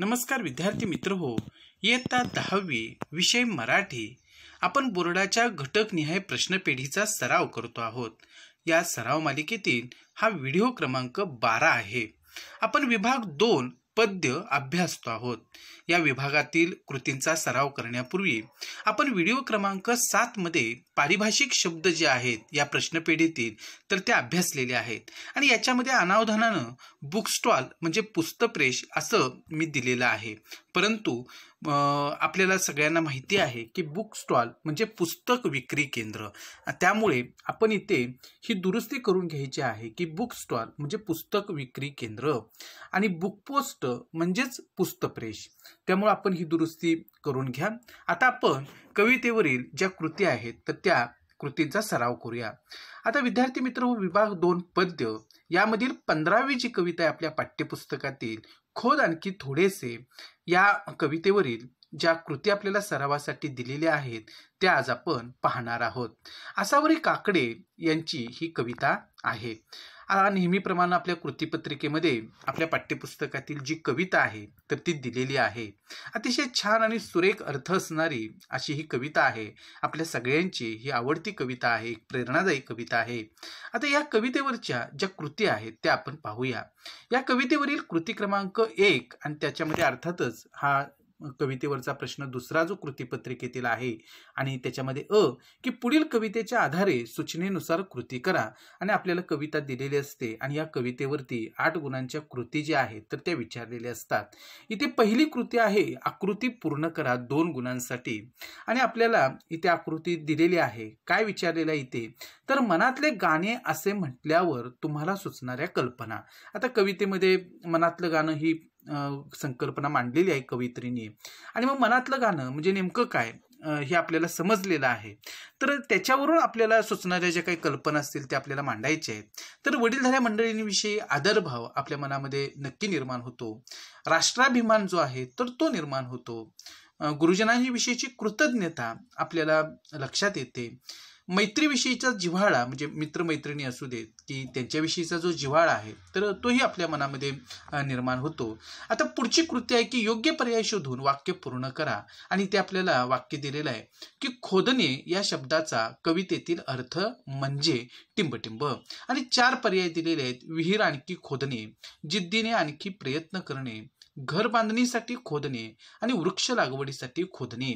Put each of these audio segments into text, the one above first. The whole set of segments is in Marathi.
नमस्कार विद्यार्थी मित्र हो इयत्ता दहावी विषय मराठी आपण बोर्डाच्या घटकनिहाय प्रश्नपेढीचा सराव करतो आहोत या सराव मालिकेतील हा व्हिडिओ क्रमांक बारा आहे आपण विभाग दोन पद्य अभ्यासतो आहोत या विभागातील कृतींचा सराव करण्यापूर्वी आपण व्हिडिओ क्रमांक मध्ये पारिभाषिक शब्द जे आहेत या प्रश्नपेढीतील तर ते अभ्यासलेले आहेत आणि याच्यामध्ये अनावधानानं बुक स्टॉल म्हणजे पुस्तप्रेश असं मी दिलेलं आहे परंतु आपल्याला सगळ्यांना माहिती आहे की बुक स्टॉल म्हणजे पुस्तक विक्री केंद्र त्यामुळे आपण इथे ही दुरुस्ती करून घ्यायची आहे की बुक स्टॉल म्हणजे पुस्तक विक्री केंद्र आणि बुक पोस्ट म्हणजेच पुस्तप्रेश त्यामुळे आपण ही दुरुस्ती करून घ्या आता आपण कवितेवरील ज्या कृती आहेत तर त्या कृतींचा सराव करूया आता विद्यार्थी मित्र विभाग दोन पद्य यामधील पंधरावी जी कविता आहे आपल्या पाठ्यपुस्तकातील खोद आणखी थोडेसे या कवितेवरील ज्या कृती आपल्याला सरावासाठी दिलेल्या आहेत त्या आज आपण पाहणार आहोत असावरी काकडे यांची ही कविता आहे आता नेहमीप्रमाणे आपल्या कृतीपत्रिकेमध्ये आपल्या पाठ्यपुस्तकातील जी कविता आहे तर ती दिलेली आहे अतिशय छान आणि सुरेख अर्थ असणारी अशी ही कविता आहे आपल्या सगळ्यांची ही आवडती कविता आहे एक प्रेरणादायी कविता आहे आता या कवितेवरच्या ज्या कृती आहेत त्या आपण पाहूया या कवितेवरील कृती क्रमांक एक आणि त्याच्यामध्ये अर्थातच हा कवितेवरचा प्रश्न दुसरा जो कृतीपत्रिकेतील आहे आणि त्याच्यामध्ये अ की पुढील कवितेच्या आधारे सूचनेनुसार कृती करा आणि आपल्याला कविता दिलेली असते आणि या कवितेवरती आठ गुणांच्या कृती ज्या आहेत तर त्या विचारलेल्या असतात इथे पहिली कृती आहे आकृती पूर्ण करा दोन गुणांसाठी आणि आपल्याला इथे आकृती दिलेली आहे काय विचारलेलं इथे तर मनातले गाणे असे म्हटल्यावर तुम्हाला सुचणाऱ्या कल्पना आता कवितेमध्ये मनातलं गाणं ही संकल्पना मांडलेली आहे कवित्रीने आणि मग मनातलं गाणं म्हणजे नेमकं काय हे आपल्याला समजलेलं आहे तर त्याच्यावरून आपल्याला सुचणाऱ्या ज्या काही कल्पना असतील त्या आपल्याला मांडायच्या आहेत तर वडीलधाऱ्या मंडळींविषयी आदरभाव आपल्या मनामध्ये नक्की निर्माण होतो राष्ट्राभिमान जो आहे तर तो निर्माण होतो गुरुजनांविषयीची कृतज्ञता आपल्याला लक्षात येते मैत्रीविषयीचा जिव्हाळा म्हणजे मित्रमैत्रिणी असू देत की त्यांच्याविषयीचा जो जिव्हाळा आहे तर तोही आपल्या मनामध्ये निर्माण होतो आता पुढची कृती आहे की योग्य पर्याय शोधून वाक्य पूर्ण करा आणि ते आपल्याला वाक्य दिलेलं आहे की खोदणे या शब्दाचा कवितेतील अर्थ म्हणजे टिंबटिंब आणि चार पर्याय दिलेले आहेत विहीर आणखी खोदणे जिद्दीने आणखी प्रयत्न करणे घर बांधणीसाठी खोदणे आणि वृक्ष लागवडीसाठी खोदणे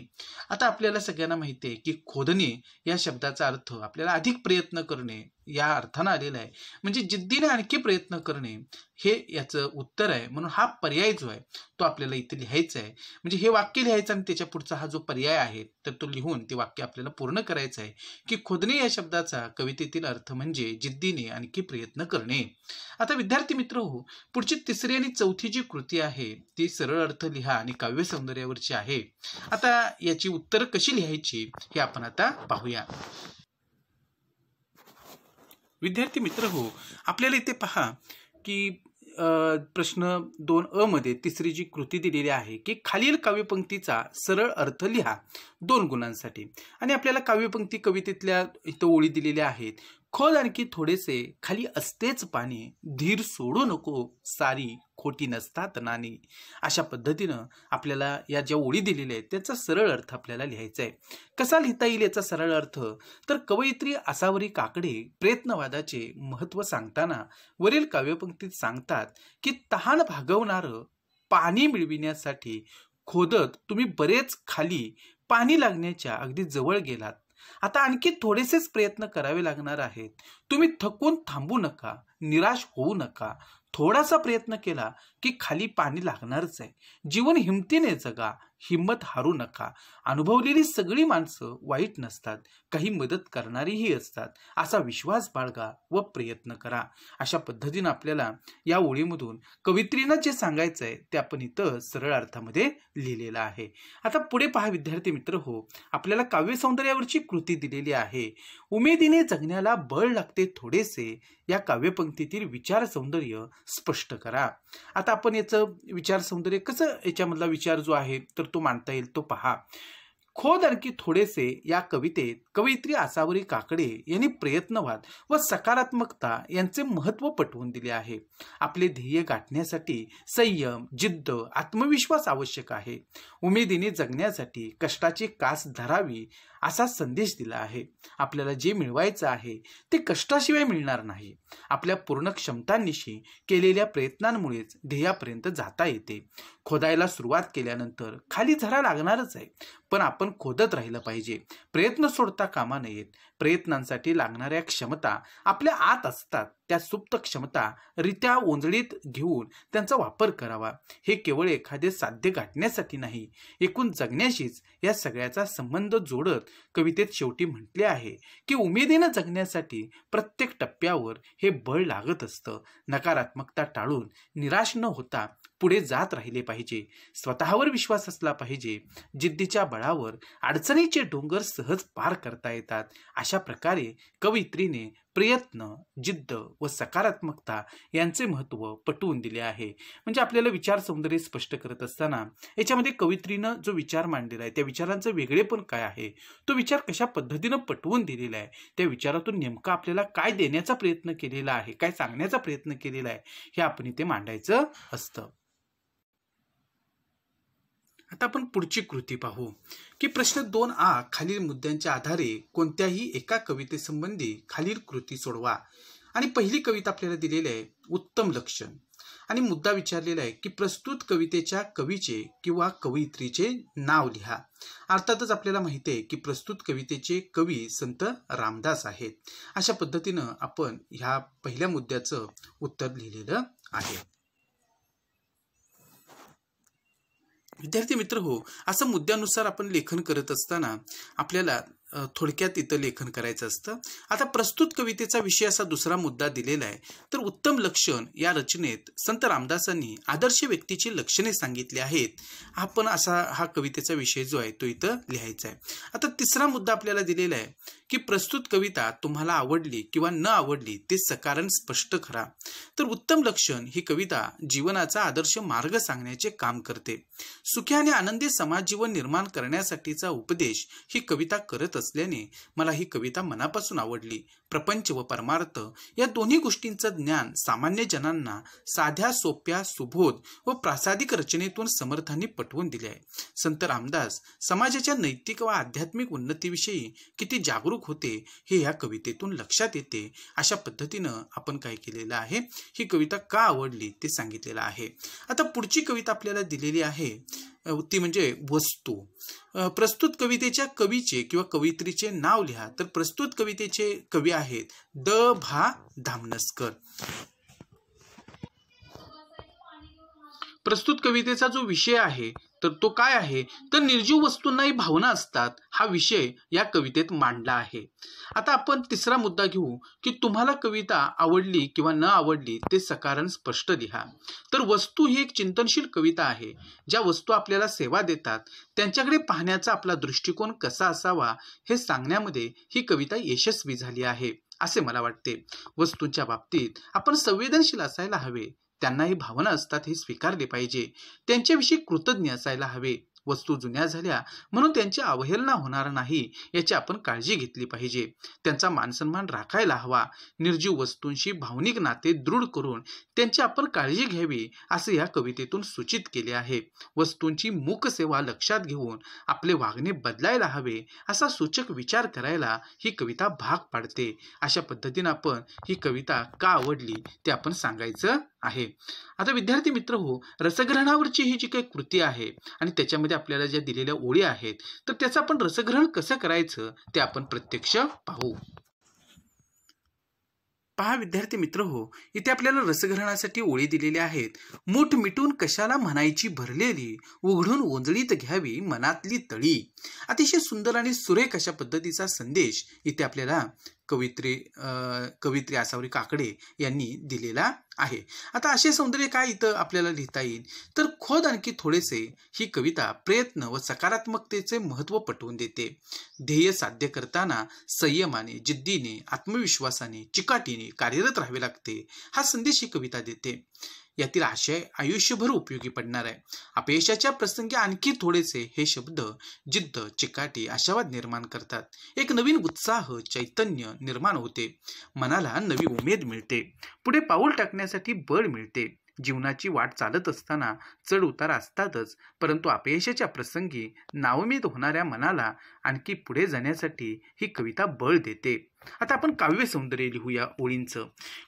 आता आपल्याला सगळ्यांना माहिती आहे की खोदणे या शब्दाचा अर्थ आपल्याला अधिक प्रयत्न करणे या अर्थानं आलेलं आहे म्हणजे जिद्दीने आणखी प्रयत्न करणे हे याचं उत्तर आहे म्हणून हा पर्याय जो आहे तो आपल्याला इथे लिहायचा आहे म्हणजे हे वाक्य लिहायचं आणि त्याच्या पुढचा हा जो पर्याय आहे तर तो लिहून ते वाक्य आपल्याला पूर्ण करायचं आहे की खोदणे या शब्दाचा कवितेतील अर्थ म्हणजे जिद्दीने आणखी प्रयत्न करणे आता विद्यार्थी मित्र हो पुढची तिसरी आणि चौथी जी कृती आहे ती सरळ अर्थ लिहा आणि काव्य सौंदर्यावरची आहे आता याची उत्तर कशी लिहायची हे आपण आता पाहूया विद्यार्थी मित्र हो आपल्याला इथे पहा की प्रश्न दोन अ मध्ये तिसरी जी कृती दिलेली आहे की खालील काव्यपंक्तीचा सरळ अर्थ लिहा दोन गुणांसाठी आणि आपल्याला काव्यपंक्ती कवितेतल्या इथं ओळी दिलेल्या आहेत खोल आणखी थोडेसे खाली असतेच पाणी धीर सोडू नको सारी खोटी नसतात नाणी अशा पद्धतीनं आपल्याला या ज्या ओळी दिलेल्या आहेत त्याचा सरळ अर्थ आपल्याला लिहायचा आहे कसा लिहिता येईल याचा सरळ अर्थ तर कवयित्री आसावरी काकडे प्रयत्नवादाचे महत्त्व सांगताना वरील काव्यपंक्तीत सांगतात की तहान भागवणारं पाणी मिळविण्यासाठी खोदत तुम्ही बरेच खाली पाणी लागण्याच्या अगदी जवळ गेलात आता आणखी थोडेसेच प्रयत्न करावे लागणार आहेत तुम्ही थकून थांबू नका निराश होऊ नका थोडासा प्रयत्न केला की खाली पाणी लागणारच आहे जीवन हिमतीने जगा हिंमत हारू नका अनुभवलेली सगळी माणसं वाईट नसतात काही मदत करणारीही असतात असा विश्वास बाळगा व प्रयत्न करा अशा पद्धतीनं आपल्याला या ओळीमधून कवित्रीनं जे सांगायचं आहे ते आपण इथं सरळ अर्थामध्ये लिहिलेलं आहे आता पुढे पहा विद्यार्थी मित्र हो आपल्याला काव्य सौंदर्यावरची कृती दिलेली आहे उमेदीने जगण्याला बळ लागते थोडेसे या काव्यपंक्तीतील विचार सौंदर्य स्पष्ट करा आता आपण याचं विचार सौंदर्य कसं याच्यामधला विचार जो आहे तर तो मांडता येईल तो पहा खोद आणखी थोडेसे या कवितेत कवयित्री आसावरी काकडे यांनी प्रयत्नवाद व सकारात्मकता यांचे महत्व पटवून दिले आहे आपले ध्येय गाठण्यासाठी संयम जिद्द आत्मविश्वास आवश्यक आहे उमेदीने जगण्यासाठी कष्टाची कास धरावी असा संदेश दिला आहे आपल्याला जे मिळवायचं आहे ते कष्टाशिवाय मिळणार नाही आपल्या पूर्ण क्षमतांनिशी केलेल्या प्रयत्नांमुळेच ध्येयापर्यंत जाता येते खोदायला सुरुवात केल्यानंतर खाली झरा लागणारच आहे पण आपण खोदत राहिलं पाहिजे प्रयत्न सोडता कामा नयेत प्रयत्नांसाठी लागणाऱ्या क्षमता आपल्या आत असतात त्या सुप्त क्षमता रित्या ओंजळीत घेऊन त्यांचा वापर करावा हे केवळ एखादे साध्य गाठण्यासाठी नाही एकूण जगण्याशीच या सगळ्याचा संबंध जोडत कवितेत शेवटी म्हटले आहे की उमेदीनं जगण्यासाठी प्रत्येक टप्प्यावर हे बळ लागत असतं नकारात्मकता टाळून निराश न होता पुढे जात राहिले पाहिजे स्वतःवर विश्वास असला पाहिजे जिद्दीच्या बळावर अडचणीचे डोंगर सहज पार करता येतात अशा प्रकारे कवयित्रीने प्रयत्न जिद्द व सकारात्मकता यांचे महत्व पटवून दिले आहे म्हणजे आपल्याला विचार सौंदर्य स्पष्ट करत असताना याच्यामध्ये कवित्रीनं जो विचार मांडलेला आहे त्या विचारांचं वेगळेपण काय आहे तो विचार कशा पद्धतीनं पटवून दिलेला आहे त्या विचारातून नेमका आपल्याला काय देण्याचा प्रयत्न केलेला आहे काय सांगण्याचा प्रयत्न केलेला आहे हे आपण इथे मांडायचं असतं आता आपण पुढची कृती पाहू की प्रश्न दोन आ खालील मुद्द्यांच्या आधारे कोणत्याही एका कवितेसंबंधी खालील कृती सोडवा आणि पहिली कविता आपल्याला दिलेली आहे उत्तम लक्षण आणि मुद्दा विचारलेला आहे की प्रस्तुत कवितेच्या कवीचे किंवा कवयित्रीचे नाव लिहा अर्थातच आपल्याला माहिती आहे की प्रस्तुत कवितेचे कवी संत रामदास आहेत अशा पद्धतीनं आपण ह्या पहिल्या मुद्द्याचं उत्तर लिहिलेलं आहे विद्यार्थी मित्र हो असं मुद्द्यानुसार आपण लेखन करत असताना आपल्याला थोडक्यात इथं लेखन करायचं असतं आता प्रस्तुत कवितेचा विषय असा दुसरा मुद्दा दिलेला आहे तर उत्तम लक्षण या रचनेत संत रामदासांनी आदर्श व्यक्तीची लक्षणे सांगितली आहेत आपण असा हा कवितेचा विषय जो आहे तो इथं लिहायचा आहे आता तिसरा मुद्दा आपल्याला दिलेला आहे की प्रस्तुत कविता तुम्हाला आवडली किंवा न आवडली ते सकारण स्पष्ट करा तर उत्तम लक्षण ही कविता जीवनाचा आदर्श मार्ग सांगण्याचे काम करते सुखी आणि आनंदी समाज जीवन निर्माण करण्यासाठीचा उपदेश ही कविता करत असल्याने मला ही कविता मनापासून आवडली प्रपंच व परमार्थ या दोन्ही गोष्टींचं ज्ञान सामान्य जनांना साध्या सोप्या सुबोध व प्रासादिक रचनेतून समर्थांनी पटवून दिले आहे संत रामदास समाजाच्या नैतिक व आध्यात्मिक उन्नतीविषयी किती जागरूक होते हे या कवितेतून लक्षात येते अशा पद्धतीनं आपण काय केलेलं आहे ही कविता का आवडली ते सांगितलेलं आहे आता पुढची कविता आपल्याला दिलेली आहे ती म्हणजे वस्तू प्रस्तुत कवितेच्या कवीचे किंवा कवित्रीचे नाव लिहा तर प्रस्तुत कवितेचे कवी आहेत द भा धामनस्कर प्रस्तुत कवितेचा जो विषय आहे तर तो काय आहे तर निर्जीव वस्तूंनाही भावना असतात हा विषय या कवितेत मांडला आहे आता आपण तिसरा मुद्दा घेऊ की तुम्हाला कविता आवडली किंवा न आवडली ते सकारण स्पष्ट लिहा तर वस्तू ही एक चिंतनशील कविता आहे ज्या वस्तू आपल्याला सेवा देतात त्यांच्याकडे पाहण्याचा आपला दृष्टिकोन कसा असावा हे सांगण्यामध्ये ही कविता यशस्वी झाली आहे असे मला वाटते वस्तूंच्या बाबतीत आपण संवेदनशील असायला हवे त्यांनाही भावना असतात हे स्वीकारले पाहिजे त्यांच्याविषयी कृतज्ञ असायला हवे वस्तू जुन्या झाल्या म्हणून त्यांची अवहेलना होणार नाही याची आपण काळजी घेतली पाहिजे त्यांचा मानसन्मान राखायला हवा निर्जीव वस्तूंशी भावनिक नाते दृढ करून त्यांची आपण काळजी घ्यावी असे या कवितेतून सूचित केले आहे वस्तूंची मूक सेवा लक्षात घेऊन आपले वागणे बदलायला हवे असा सूचक विचार करायला ही कविता भाग पाडते अशा पद्धतीनं आपण ही कविता का आवडली ते आपण सांगायचं आहे आता विद्यार्थी मित्र हो रसग्रहणावरची ही जी काही कृती आहे आणि त्याच्यामध्ये आपल्याला ज्या दिलेल्या ओळी आहेत तर त्याचं आपण रसग्रहण कसं करायचं ते आपण प्रत्यक्ष पाहू पहा विद्यार्थी मित्र हो इथे आपल्याला रसग्रहणासाठी ओळी दिलेल्या आहेत मुठ मिटून कशाला म्हणायची भरलेली उघडून ओंजळीत घ्यावी मनातली तळी अतिशय सुंदर आणि सुरेख अशा पद्धतीचा संदेश इथे आपल्याला कवित्री कवित्री आसावरी काकडे यांनी दिलेला आहे आता असे सौंदर्य काय इथं आपल्याला लिहिता येईल तर खोद आणखी थोडेसे ही कविता प्रयत्न व सकारात्मकतेचे महत्व पटवून देते ध्येय साध्य करताना संयमाने जिद्दीने आत्मविश्वासाने चिकाटीने कार्यरत राहावे लागते हा संदेश ही कविता देते यातील आशय आयुष्यभर उपयोगी पडणार आहे अपयशाच्या प्रसंगी आणखी थोडेसे हे शब्द जिद्द चिकाटी आशावाद निर्माण करतात एक नवीन उत्साह चैतन्य निर्माण होते मनाला नवी उमेद मिळते पुढे पाऊल टाकण्यासाठी बळ मिळते जीवनाची वाट चालत असताना चढ उतार असतातच परंतु अपयशाच्या प्रसंगी नावमेद होणाऱ्या मनाला आणखी पुढे जाण्यासाठी ही कविता बळ देते आता आपण काव्य सौंदर्य लिहूया ओळींच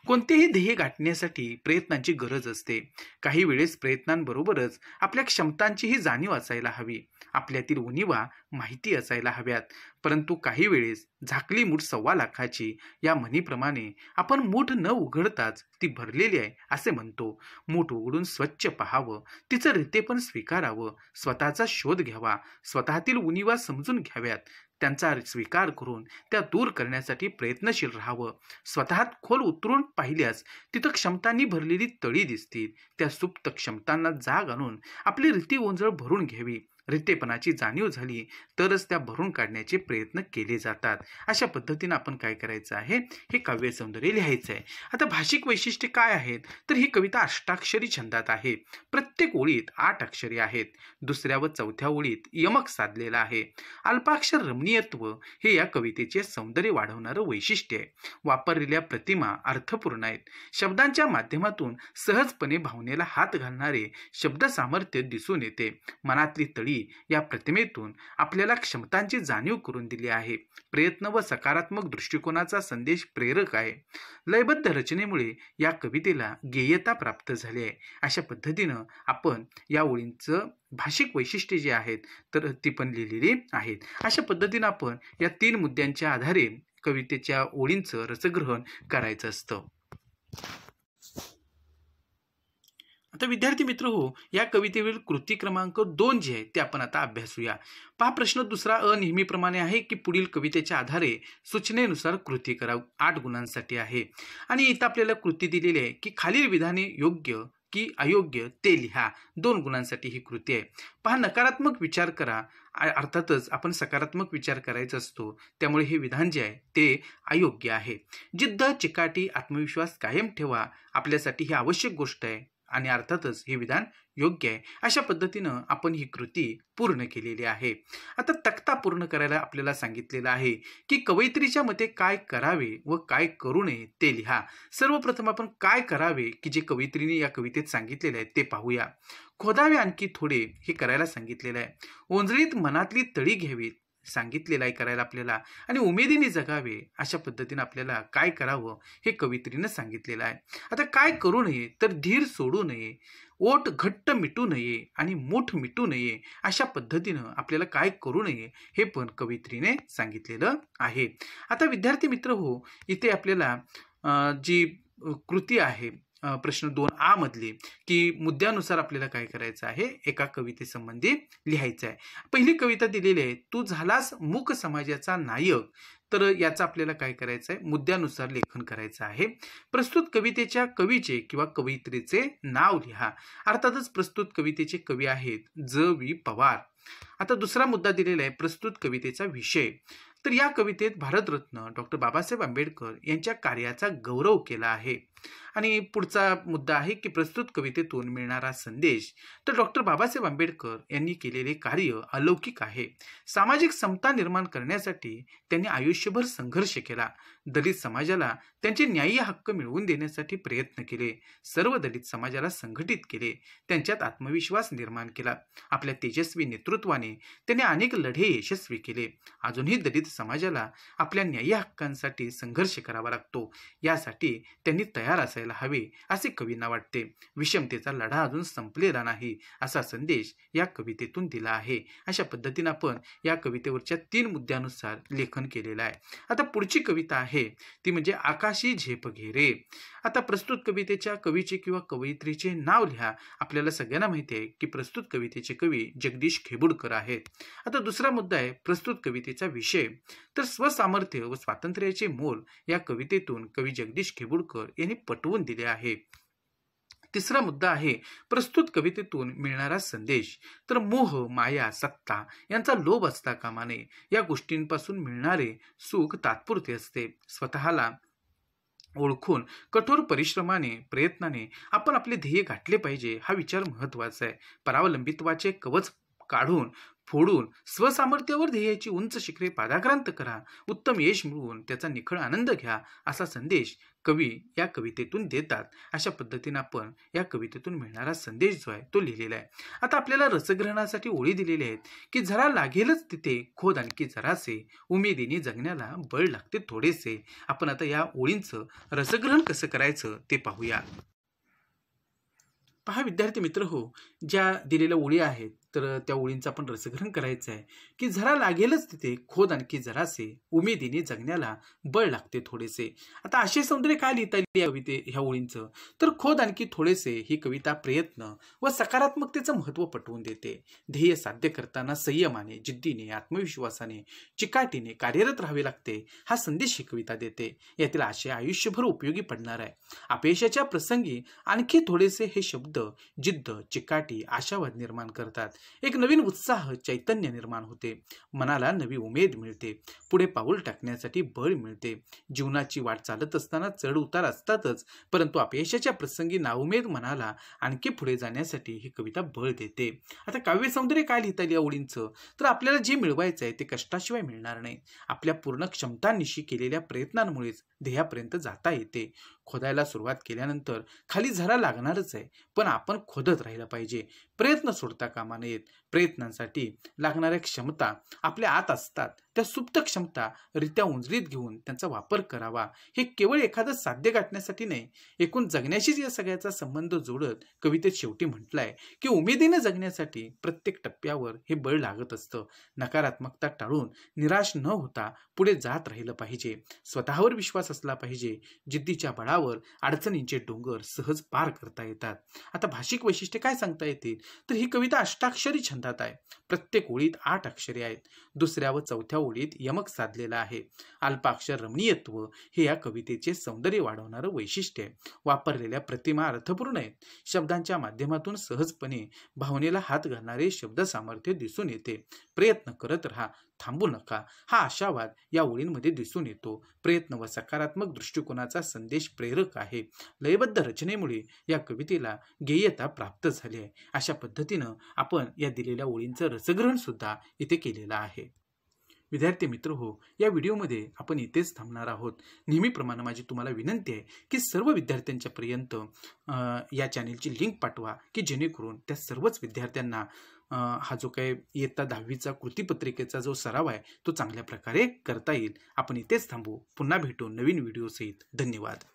कोणतेही ध्येय गाठण्यासाठी प्रयत्नांची गरज असते काही वेळेस प्रयत्नांबरोबरच आपल्या क्षमतांचीही जाणीव असायला हवी आपल्यातील उणीवा माहिती असायला हव्यात परंतु काही वेळेस झाकली मूठ सव्वा लाखाची या म्हणीप्रमाणे आपण मूठ न उघडताच ती भरलेली आहे असे म्हणतो मूठ उघडून स्वच्छ पहावं तिचं पण स्वीकारावं स्वतःचा शोध घ्यावा स्वतःतील उणीवा समजून घ्याव्यात त्यांचा स्वीकार करून त्या दूर करण्यासाठी प्रयत्नशील राहावं स्वतःत खोल उतरून पाहिल्यास तिथं क्षमतांनी भरलेली तळी दिसतील त्या सुप्त क्षमतांना जाग आणून आपली रीती ओंजळ भरून घ्यावी रित्तेपणाची जाणीव झाली तरच त्या भरून काढण्याचे प्रयत्न केले जातात अशा पद्धतीनं आपण काय करायचं आहे हे काव्य सौंदर्य लिहायचं आहे आता भाषिक वैशिष्ट्य काय आहेत तर ही कविता अष्टाक्षरी छंदात आहे प्रत्येक ओळीत आठ अक्षरे आहेत दुसऱ्या व चौथ्या ओळीत यमक साधलेला आहे अल्पाक्षर रमणीयत्व हे या कवितेचे सौंदर्य वाढवणारं वैशिष्ट्य आहे वापरलेल्या प्रतिमा अर्थपूर्ण आहेत शब्दांच्या माध्यमातून सहजपणे भावनेला हात घालणारे शब्द सामर्थ्य दिसून येते मनातली तळी या प्रतिमेतून आपल्याला क्षमतांची जाणीव करून दिली आहे प्रयत्न व सकारात्मक दृष्टिकोनाचा संदेश प्रेरक आहे लयबद्ध रचनेमुळे या कवितेला गेयता प्राप्त झाली आहे अशा पद्धतीनं आपण या ओळींचं भाषिक वैशिष्ट्ये जे आहेत तर ती पण लिहिलेली आहेत अशा पद्धतीनं आपण या तीन मुद्द्यांच्या आधारे कवितेच्या ओळींचं रसग्रहण करायचं असतं तर विद्यार्थी मित्र हो या कवितेवरील कृती क्रमांक दोन जे आहे ते आपण आता अभ्यासूया पहा प्रश्न दुसरा अ आहे की पुढील कवितेच्या आधारे सूचनेनुसार कृती करा आठ गुणांसाठी आहे आणि इथं आपल्याला कृती दिलेली आहे की खालील विधाने योग्य की अयोग्य ते लिहा दोन गुणांसाठी ही कृती आहे पहा नकारात्मक विचार करा अर्थातच आपण सकारात्मक विचार करायचा असतो त्यामुळे हे विधान जे आहे ते अयोग्य आहे जिद्द चिकाटी आत्मविश्वास कायम ठेवा आपल्यासाठी ही आवश्यक गोष्ट आहे आणि अर्थातच हे विधान योग्य आहे अशा पद्धतीनं आपण ही कृती पूर्ण केलेली आहे आता तक्ता पूर्ण करायला आपल्याला सांगितलेलं आहे की कवयित्रीच्या मते काय करावे व काय करू नये ते लिहा सर्वप्रथम आपण काय करावे की जे कवयित्रीने या कवितेत सांगितलेलं आहे ते पाहूया खोदावे आणखी थोडे हे करायला सांगितलेलं आहे ओंजळीत मनातली तळी घ्यावीत सांगितलेलं आहे करायला आपल्याला आणि उमेदीने जगावे अशा पद्धतीने आपल्याला काय करावं हे कवित्रीनं सांगितलेलं आहे आता काय करू नये तर धीर सोडू नये ओठ घट्ट मिटू नये आणि मोठ मिटू नये अशा पद्धतीनं आपल्याला काय करू नये हे पण कवित्रीने सांगितलेलं आहे आता विद्यार्थी मित्र हो इथे आपल्याला जी कृती आहे प्रश्न दोन आ मधले की मुद्द्यानुसार आपल्याला काय करायचं आहे एका कवितेसंबंधी लिहायचं आहे पहिली कविता दिलेली आहे तू झालास मूक समाजाचा नायक तर याचा आपल्याला काय करायचं आहे मुद्द्यानुसार लेखन करायचं आहे प्रस्तुत कवितेच्या कवीचे किंवा कवयित्रीचे नाव लिहा अर्थातच प्रस्तुत कवितेचे कवी आहेत ज वी पवार आता दुसरा मुद्दा दिलेला आहे प्रस्तुत कवितेचा विषय तर या कवितेत भारतरत्न डॉक्टर बाबासाहेब आंबेडकर यांच्या कार्याचा गौरव केला आहे आणि पुढचा मुद्दा आहे की प्रस्तुत कवितेतून मिळणारा संदेश तर डॉक्टर बाबासाहेब आंबेडकर यांनी केलेले कार्य अलौकिक आहे सामाजिक समता निर्माण करण्यासाठी त्यांनी आयुष्यभर संघर्ष केला दलित समाजाला त्यांचे न्याय्य हक्क मिळवून देण्यासाठी प्रयत्न केले सर्व दलित समाजाला संघटित केले त्यांच्यात आत्मविश्वास निर्माण केला आपल्या तेजस्वी नेतृत्वाने त्यांनी अनेक लढे यशस्वी केले अजूनही दलित समाजाला आपल्या न्याय्य हक्कांसाठी संघर्ष करावा लागतो यासाठी त्यांनी तयार तयार असायला हवे असे कवींना वाटते विषमतेचा लढा अजून संपलेला नाही असा संदेश या कवितेतून दिला आहे अशा पद्धतीने आपण या कवितेवरच्या तीन मुद्द्यानुसार लेखन केलेलं आहे आता पुढची कविता आहे ती म्हणजे आकाशी झेप घेरे आता प्रस्तुत कवितेच्या कवीचे किंवा कवयित्रीचे नाव लिहा आपल्याला सगळ्यांना माहिती आहे की प्रस्तुत कवितेचे कवी जगदीश खेबुडकर आहेत आता दुसरा मुद्दा आहे प्रस्तुत कवितेचा विषय तर स्वसामर्थ्य व स्वातंत्र्याचे मोल या कवितेतून कवी जगदीश खेबुडकर यांनी पटवून दिले आहे तिसरा मुद्दा आहे प्रस्तुत कवितेतून मिळणारा संदेश तर मोह माया सत्ता यांचा लोभ असता कामाने या गोष्टींपासून मिळणारे सुख तात्पुरते असते स्वतःला ओळखून कठोर परिश्रमाने प्रयत्नाने आपण आपले ध्येय गाठले पाहिजे हा विचार महत्त्वाचा आहे परावलंबित्वाचे कवच काढून फोडून स्वसामर्थ्यावर ध्येयाची उंच शिखरे पादाक्रांत करा उत्तम यश मिळवून त्याचा निखळ आनंद घ्या असा संदेश कवी या कवितेतून देतात अशा पद्धतीने आपण या कवितेतून मिळणारा संदेश जो आहे तो लिहिलेला आहे आता आपल्याला रसग्रहणासाठी ओळी दिलेली आहेत की जरा लागेलच तिथे खोद आणखी जरासे उमेदीने जगण्याला बळ लागते थोडेसे आपण आता या ओळींचं रसग्रहण कसं करायचं ते पाहूया पहा विद्यार्थी मित्र हो ज्या दिलेल्या ओळी आहेत तर त्या ओळींचं आपण रसग्रहण करायचं आहे की जरा लागेलच तिथे खोद आणखी जरासे उमेदीने जगण्याला बळ लागते थोडेसे आता असे सौंदर्य काय लिहिता येईल कविते ह्या ओळींचं तर खोद आणखी थोडेसे ही कविता प्रयत्न व सकारात्मकतेचं महत्त्व पटवून देते ध्येय साध्य करताना संयमाने जिद्दीने आत्मविश्वासाने चिकाटीने कार्यरत राहावे लागते हा संदेश ही कविता देते यातील आशय आयुष्यभर उपयोगी पडणार आहे अपयशाच्या प्रसंगी आणखी थोडेसे हे शब्द जिद्द चिकाटी आशावाद निर्माण करतात एक नवीन उत्साह चैतन्य निर्माण होते मनाला नवी उमेद मिळते पुढे पाऊल टाकण्यासाठी बळ मिळते जीवनाची वाट चालत असताना चढ उतार असतातच परंतु अपयशाच्या प्रसंगी नाउमेद मनाला आणखी पुढे जाण्यासाठी ही कविता बळ देते आता काव्य सौंदर्य काय लिहिता या ओळींचं तर आपल्याला जे मिळवायचं आहे ते कष्टाशिवाय मिळणार नाही आपल्या पूर्ण क्षमतांनिशी केलेल्या प्रयत्नांमुळेच ध्येयापर्यंत जाता येते खोदायला सुरुवात केल्यानंतर खाली झरा लागणारच आहे पण आपण खोदत राहिलं पाहिजे प्रयत्न सोडता कामा नयेत प्रयत्नांसाठी लागणाऱ्या क्षमता आपल्या आत असतात त्या सुप्त क्षमता रित्या उंजरीत घेऊन त्यांचा वापर करावा हे केवळ एखादं साध्य गाठण्यासाठी नाही एकूण जगण्याशीच या सगळ्याचा संबंध जोडत कवितेत शेवटी म्हटलंय की उमेदीनं जगण्यासाठी प्रत्येक टप्प्यावर हे बळ लागत असतं नकारात्मकता टाळून निराश न होता पुढे जात राहिलं पाहिजे स्वतःवर विश्वास असला पाहिजे जिद्दीच्या बळावर अडचणींचे डोंगर सहज पार करता येतात आता भाषिक वैशिष्ट्य काय सांगता येतील तर ही कविता अष्टाक्षरी छंद आहे प्रत्येक ओळीत आठ अक्षरे आहेत दुसऱ्या व चौथ्या ओळीत यमक साधलेला आहे अल्पाक्षर रमणीयत्व हे या कवितेचे सौंदर्य वाढवणारं वैशिष्ट्य आहे वापरलेल्या प्रतिमा अर्थपूर्ण आहेत शब्दांच्या माध्यमातून सहजपणे भावनेला हात घालणारे शब्द सामर्थ्य दिसून येते प्रयत्न करत राहा थांबू नका हा आशावाद या ओळींमध्ये दिसून येतो प्रयत्न व सकारात्मक दृष्टिकोनाचा संदेश प्रेरक आहे लयबद्ध रचनेमुळे या कवितेला गेयता प्राप्त झाली आहे अशा पद्धतीनं आपण या दिलेल्या ओळींचं रसग्रहण सुद्धा इथे केलेलं आहे विद्यार्थी मित्र हो या व्हिडिओमध्ये आपण इथेच थांबणार आहोत नेहमीप्रमाणे माझी तुम्हाला विनंती आहे की सर्व विद्यार्थ्यांच्यापर्यंत या चॅनेलची लिंक पाठवा की जेणेकरून त्या सर्वच विद्यार्थ्यांना हा जो काही इयत्ता दहावीचा कृतीपत्रिकेचा जो सराव आहे तो चांगल्या प्रकारे करता येईल आपण इथेच थांबू पुन्हा भेटू नवीन व्हिडिओसहित धन्यवाद